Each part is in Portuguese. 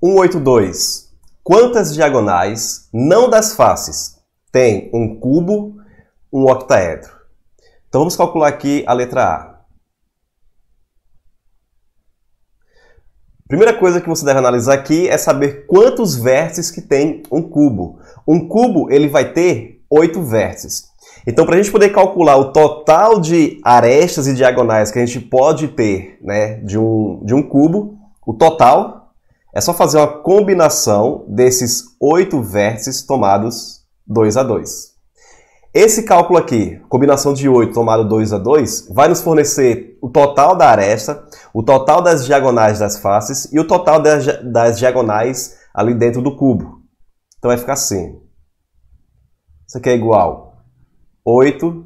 182. Quantas diagonais, não das faces, tem um cubo, um octaedro? Então vamos calcular aqui a letra A. Primeira coisa que você deve analisar aqui é saber quantos vértices que tem um cubo. Um cubo ele vai ter oito vértices. Então, para a gente poder calcular o total de arestas e diagonais que a gente pode ter né, de, um, de um cubo, o total, é só fazer uma combinação desses oito vértices tomados 2 a 2. Esse cálculo aqui, combinação de 8 tomado 2 a 2, vai nos fornecer o total da aresta, o total das diagonais das faces e o total das, das diagonais ali dentro do cubo. Então vai ficar assim. Isso aqui é igual 8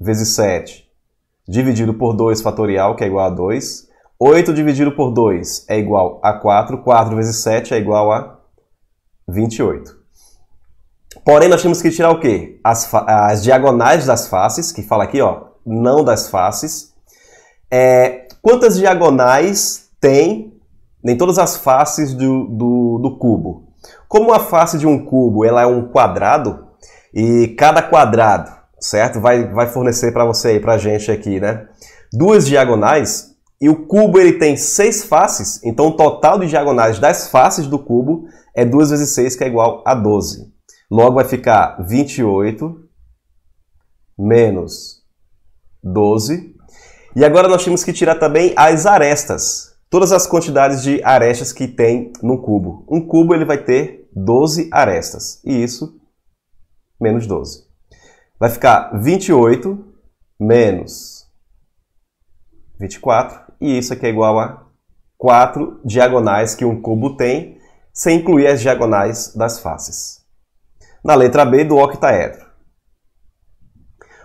vezes 7 dividido por 2 fatorial, que é igual a 2, 8 dividido por 2 é igual a 4. 4 vezes 7 é igual a 28. Porém, nós temos que tirar o quê? As, as diagonais das faces, que fala aqui, ó, não das faces. É, quantas diagonais tem em todas as faces do, do, do cubo? Como a face de um cubo ela é um quadrado, e cada quadrado, certo? Vai, vai fornecer para você aí, para a gente aqui, né? Duas diagonais, e o cubo ele tem seis faces, então o total de diagonais das faces do cubo é 2 vezes 6, que é igual a 12. Logo vai ficar 28 menos 12. E agora nós temos que tirar também as arestas. Todas as quantidades de arestas que tem num cubo. Um cubo ele vai ter 12 arestas. E isso, menos 12. Vai ficar 28 menos 24 e isso aqui é igual a quatro diagonais que um cubo tem, sem incluir as diagonais das faces. Na letra B do octaedro.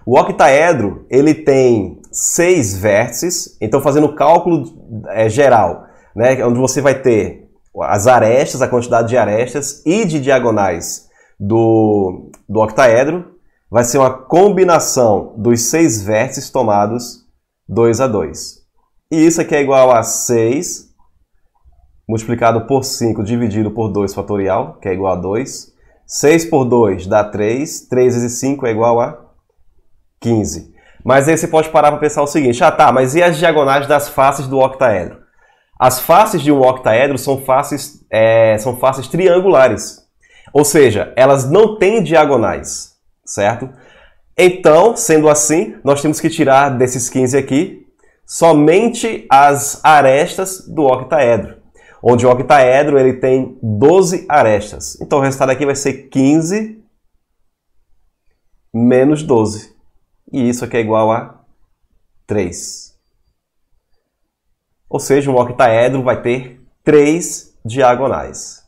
O octaedro ele tem seis vértices, então fazendo o cálculo é, geral, né, onde você vai ter as arestas, a quantidade de arestas e de diagonais do, do octaedro, vai ser uma combinação dos seis vértices tomados 2 a 2. E isso aqui é igual a 6 multiplicado por 5 dividido por 2 fatorial, que é igual a 2. 6 por 2 dá 3. 3 vezes 5 é igual a 15. Mas aí você pode parar para pensar o seguinte: ah tá, mas e as diagonais das faces do octaedro? As faces de um octaedro são faces, é, são faces triangulares. Ou seja, elas não têm diagonais, certo? Então, sendo assim, nós temos que tirar desses 15 aqui somente as arestas do octaedro, onde o octaedro ele tem 12 arestas. Então o resultado aqui vai ser 15 menos 12. E isso aqui é igual a 3. Ou seja, um octaedro vai ter 3 diagonais.